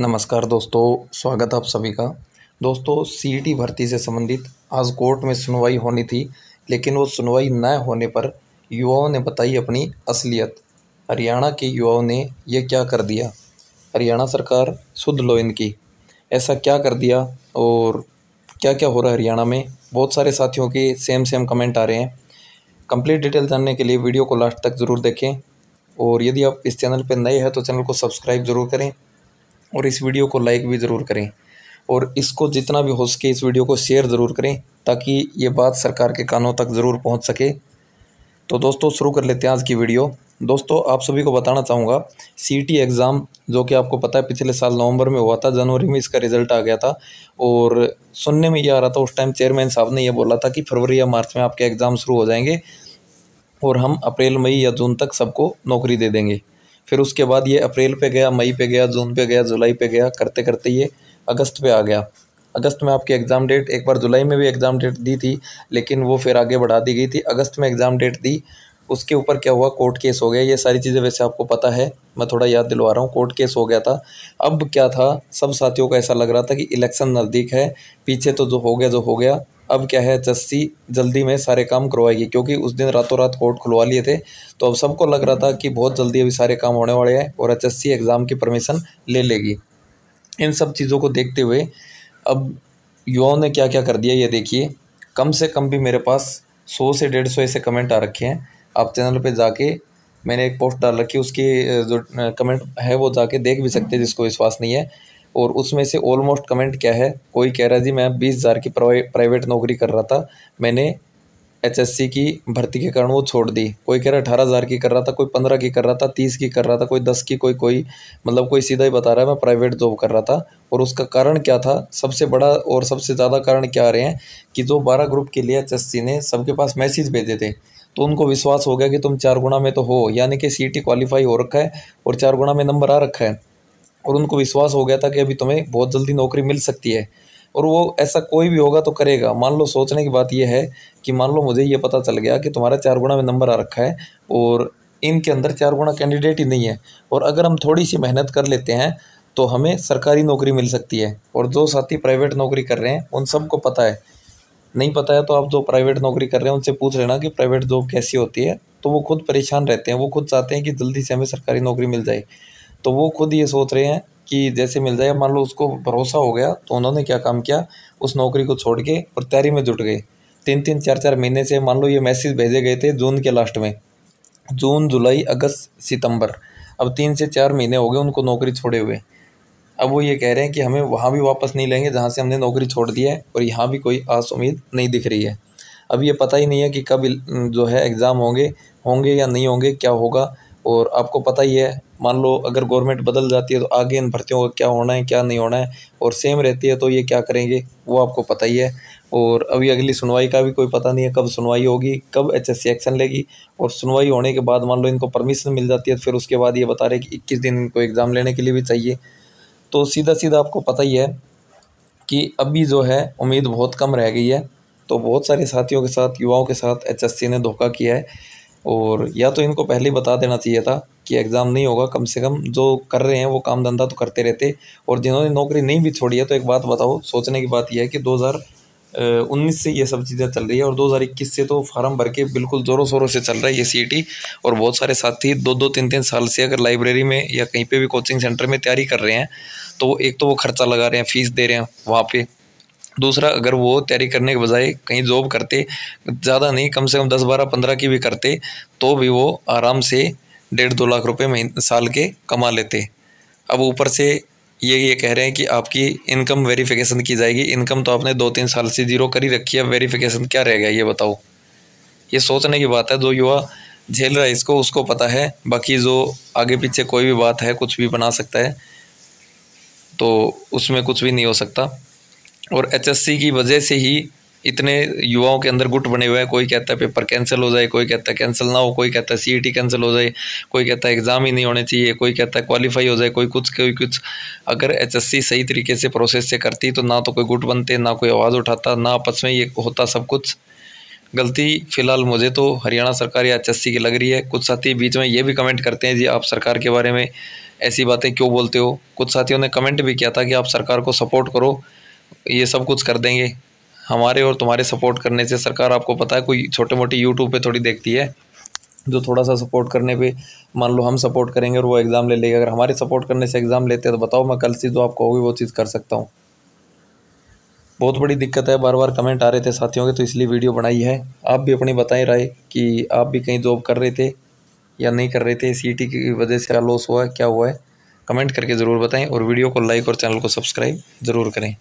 नमस्कार दोस्तों स्वागत आप सभी का दोस्तों सी भर्ती से संबंधित आज कोर्ट में सुनवाई होनी थी लेकिन वो सुनवाई न होने पर युवाओं ने बताई अपनी असलियत हरियाणा के युवाओं ने यह क्या कर दिया हरियाणा सरकार शुद्ध लो इनकी ऐसा क्या कर दिया और क्या क्या हो रहा है हरियाणा में बहुत सारे साथियों के सेम सेम कमेंट आ रहे हैं कंप्लीट डिटेल जानने के लिए वीडियो को लास्ट तक ज़रूर देखें और यदि आप इस चैनल पर नए हैं तो चैनल को सब्सक्राइब ज़रूर करें और इस वीडियो को लाइक भी ज़रूर करें और इसको जितना भी हो सके इस वीडियो को शेयर ज़रूर करें ताकि ये बात सरकार के कानों तक ज़रूर पहुंच सके तो दोस्तों शुरू कर लेते हैं आज की वीडियो दोस्तों आप सभी को बताना चाहूँगा सीटी एग्ज़ाम e जो कि आपको पता है पिछले साल नवंबर में हुआ था जनवरी में इसका रिज़ल्ट आ गया था और सुनने में ये आ रहा था उस टाइम चेयरमैन साहब ने यह बोला था कि फरवरी या मार्च में आपके एग्ज़ाम शुरू हो जाएंगे और हम अप्रैल मई या जून तक सबको नौकरी दे देंगे फिर उसके बाद ये अप्रैल पे गया मई पे गया जून पे गया जुलाई पे गया करते करते ये अगस्त पे आ गया अगस्त में आपकी एग्ज़ाम डेट एक बार जुलाई में भी एग्ज़ाम डेट दी थी लेकिन वो फिर आगे बढ़ा दी गई थी अगस्त में एग्ज़ाम डेट दी उसके ऊपर क्या हुआ कोर्ट केस हो गया ये सारी चीज़ें वैसे आपको पता है मैं थोड़ा याद दिलवा रहा हूँ कोर्ट केस हो गया था अब क्या था सब साथियों को ऐसा लग रहा था कि इलेक्शन नज़दीक है पीछे तो जो हो गया जो हो गया अब क्या है जस्सी जल्दी में सारे काम करवाएगी क्योंकि उस दिन रातों रात कोर्ट खुलवा लिए थे तो अब सबको लग रहा था कि बहुत जल्दी अभी सारे काम होने वाले हैं और एच एग्ज़ाम की परमिशन ले लेगी इन सब चीज़ों को देखते हुए अब युवाओं ने क्या क्या कर दिया ये देखिए कम से कम भी मेरे पास सौ से डेढ़ सौ ऐसे कमेंट आ रखे हैं आप चैनल पे जाके मैंने एक पोस्ट डाल रखी उसकी जो कमेंट है वो जाके देख भी सकते हैं जिसको विश्वास नहीं है और उसमें से ऑलमोस्ट कमेंट क्या है कोई कह रहा जी मैं बीस हज़ार की प्राइवेट नौकरी कर रहा था मैंने एचएससी की भर्ती के कारण वो छोड़ दी कोई कह रहा अठारह हज़ार की कर रहा था कोई पंद्रह की कर रहा था तीस की कर रहा था कोई दस की कोई कोई मतलब कोई सीधा ही बता रहा है मैं प्राइवेट जॉब कर रहा था और उसका कारण क्या था सबसे बड़ा और सबसे ज़्यादा कारण क्या आ रहे हैं कि जो बारह ग्रुप के लिए एच ने सबके पास मैसेज भेजे थे तो उनको विश्वास हो गया कि तुम चार गुणा में तो हो यानी कि सी क्वालिफाई हो रखा है और चार गुणा में नंबर आ रखा है और उनको विश्वास हो गया था कि अभी तुम्हें बहुत जल्दी नौकरी मिल सकती है और वो ऐसा कोई भी होगा तो करेगा मान लो सोचने की बात यह है कि मान लो मुझे ये पता चल गया कि तुम्हारा चार गुणा में नंबर आ रखा है और इनके अंदर चार गुणा कैंडिडेट ही नहीं है और अगर हम थोड़ी सी मेहनत कर लेते हैं तो हमें सरकारी नौकरी मिल सकती है और जो साथी प्राइवेट नौकरी कर रहे हैं उन सबको पता है नहीं पता है तो आप जो प्राइवेट नौकरी कर रहे हैं उनसे पूछ लेना कि प्राइवेट जॉब कैसी होती है तो वो खुद परेशान रहते हैं वो खुद चाहते हैं कि जल्दी से हमें सरकारी नौकरी मिल जाए तो वो खुद ये सोच रहे हैं कि जैसे मिल जाए मान लो उसको भरोसा हो गया तो उन्होंने क्या काम किया उस नौकरी को छोड़ के और तैयारी में जुट गए तीन तीन चार चार महीने से मान लो ये मैसेज भेजे गए थे जून के लास्ट में जून जुलाई अगस्त सितंबर अब तीन से चार महीने हो गए उनको नौकरी छोड़े हुए अब वो ये कह रहे हैं कि हमें वहाँ भी वापस नहीं लेंगे जहाँ से हमने नौकरी छोड़ दी है और यहाँ भी कोई आस उम्मीद नहीं दिख रही है अब ये पता ही नहीं है कि कब जो है एग्ज़ाम होंगे होंगे या नहीं होंगे क्या होगा और आपको पता ही है मान लो अगर गवर्नमेंट बदल जाती है तो आगे इन भर्तियों का क्या होना है क्या नहीं होना है और सेम रहती है तो ये क्या करेंगे वो आपको पता ही है और अभी अगली सुनवाई का भी कोई पता नहीं है कब सुनवाई होगी कब एचएससी एक्शन लेगी और सुनवाई होने के बाद मान लो इनको परमिशन मिल जाती है तो फिर उसके बाद ये बता रहे कि इक्कीस दिन इनको एग्ज़ाम लेने के लिए भी चाहिए तो सीधा सीधा आपको पता ही है कि अभी जो है उम्मीद बहुत कम रह गई है तो बहुत सारे साथियों के साथ युवाओं के साथ एच ने धोखा किया है और या तो इनको पहले ही बता देना चाहिए था कि एग्ज़ाम नहीं होगा कम से कम जो कर रहे हैं वो काम धंधा तो करते रहते और जिन्होंने नौकरी नहीं भी छोड़ी है तो एक बात बताओ सोचने की बात यह है कि 2019 से ये सब चीज़ें चल रही है और 2021 से तो फार्म भर के बिल्कुल ज़ोरों शोरों से चल रहा है ये सी e और बहुत सारे साथी दो दो तीन तीन साल से अगर लाइब्रेरी में या कहीं पर भी कोचिंग सेंटर में तैयारी कर रहे हैं तो एक तो वो खर्चा लगा रहे हैं फ़ीस दे रहे हैं वहाँ पर दूसरा अगर वो तैयारी करने के बजाय कहीं जॉब करते ज़्यादा नहीं कम से कम दस बारह पंद्रह की भी करते तो भी वो आराम से डेढ़ दो लाख रुपए महीने साल के कमा लेते अब ऊपर से ये ये कह रहे हैं कि आपकी इनकम वेरिफिकेशन की जाएगी इनकम तो आपने दो तीन साल से जीरो कर ही रखी है वेरिफिकेशन क्या रह गया ये बताओ ये सोचने की बात है जो युवा झेल रहा है इसको उसको पता है बाकी जो आगे पीछे कोई भी बात है कुछ भी बना सकता है तो उसमें कुछ भी नहीं हो सकता और एचएससी की वजह से ही इतने युवाओं के अंदर गुट बने हुए हैं कोई कहता है पेपर कैंसिल हो जाए कोई कहता है कैंसिल ना हो कोई कहता है सीईटी कैंसिल e हो जाए कोई कहता है एग्ज़ाम ही नहीं होने चाहिए कोई कहता है क्वालिफाई हो जाए कोई कुछ कोई कुछ अगर एचएससी सही तरीके से प्रोसेस से करती तो ना तो कोई गुट बनते ना कोई आवाज़ उठाता ना आपस में ये होता सब कुछ गलती फ़िलहाल मुझे तो हरियाणा सरकार या एच की लग रही है कुछ साथी बीच में ये भी कमेंट करते हैं जी आप सरकार के बारे में ऐसी बातें क्यों बोलते हो कुछ साथियों ने कमेंट भी किया था कि आप सरकार को सपोर्ट करो ये सब कुछ कर देंगे हमारे और तुम्हारे सपोर्ट करने से सरकार आपको पता है कोई छोटे मोटे यूट्यूब पे थोड़ी देखती है जो थोड़ा सा सपोर्ट करने पे मान लो हम सपोर्ट करेंगे और वो एग्ज़ाम ले लेगा अगर हमारे सपोर्ट करने से एग्ज़ाम लेते हैं तो बताओ मैं कल से जो आप कहोगे वो चीज़ कर सकता हूँ बहुत बड़ी दिक्कत है बार बार कमेंट आ रहे थे साथियों के तो इसलिए वीडियो बनाई है आप भी अपनी बताएं राय कि आप भी कहीं जॉब कर रहे थे या नहीं कर रहे थे सी की वजह से क्या लॉस हुआ है क्या हुआ है कमेंट करके ज़रूर बताएं और वीडियो को लाइक और चैनल को सब्सक्राइब ज़रूर करें